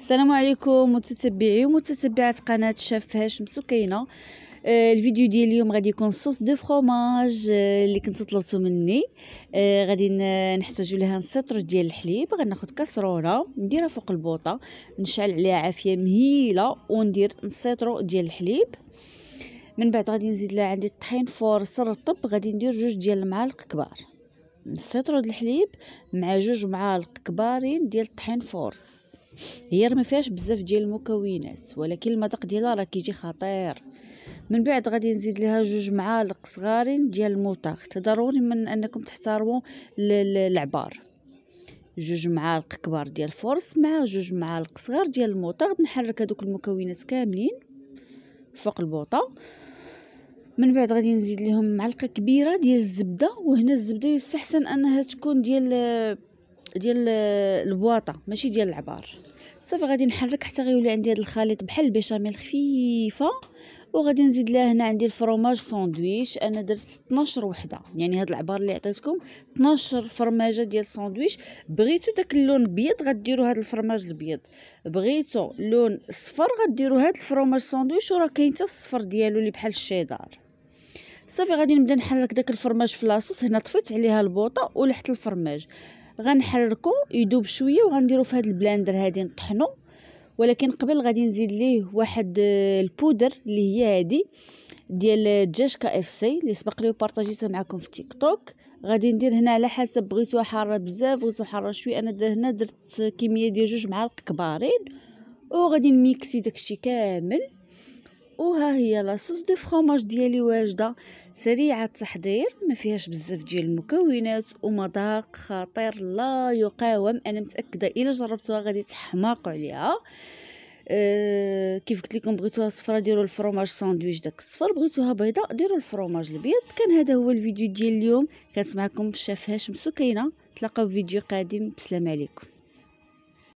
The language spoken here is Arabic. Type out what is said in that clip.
السلام عليكم متتبعي ومتتبعات قناه شاف هاشم سكينه آه، الفيديو ديال اليوم غادي يكون صوص دو فروماج آه، اللي كنت طلبتو مني آه، غادي نحتاجو لها سطر ديال الحليب غناخذ كسرونه نديرها فوق البوطه نشعل عليها عافيه مهيله وندير نسيطرو ديال الحليب من بعد غادي نزيد لها عندي الطحين فور الرطب غادي ندير جوج ديال المعالق كبار نسيطرو د الحليب مع جوج معالق كبارين ديال الطحين فورس هي ما فيهاش بزاف ديال المكونات ولكن المذاق ديالها راه كيجي خطير من بعد غادي نزيد لها جوج معالق صغارين ديال الموطاخ ضروري من انكم تحترموا العبار جوج معالق كبار ديال الفرص مع جوج معالق صغار ديال الموطاخ نحرك هذوك المكونات كاملين فوق البوطه من بعد غادي نزيد لهم معلقه كبيره ديال الزبده وهنا الزبده يستحسن انها تكون ديال ديال البواطه ماشي ديال العبار صافي غادي نحرك حتى غيولي عندي هذا الخليط بحال البيشاميل خفيفه وغادي نزيد لها هنا عندي الفرماج ساندويش انا درت 12 وحده يعني هاد العبار اللي عطيتكم 12 فرماجه ديال الساندويش بغيتو داك اللون بيض غديروا هاد الفرماج الابيض بغيتو لون صفر غديروا هاد الفرماج ساندويش وراه كاين حتى الصفر ديالو اللي بحال الشيدار صافي غادي نبدا نحرك داك الفرماج في لاصوص هنا طفيت عليها البوطه ولحت الفرماج غنحركو يدوب شويه وغنديرو في هذا البلاندر هادي نطحنو ولكن قبل غادي نزيد ليه واحد آه، البودر اللي هي هادي ديال الدجاج كاف سي اللي سبق لي وبارطاجيتها معكم في تيك توك غادي ندير هنا على حسب بغيتو حاره بزاف بغيتو حاره شويه انا دا هنا درت كميه ديال جوج معالق كبارين وغادي نميكسي داكشي كامل وها هي لاصوص دو فرماج ديالي واجده سريعه التحضير ما فيهاش بزاف ديال المكونات ومذاق خطير لا يقاوم انا متاكده الا جربتوها غادي تحماقوا عليها أه كيف قلت لكم بغيتوها صفرا ديروا الفرماج ساندويتش داك الصفر بغيتوها بيضاء ديروا الفرماج البيض كان هذا هو الفيديو ديال اليوم كانت معكم الشيف هاشم سكينه تلاقاو في فيديو قادم بسلام عليكم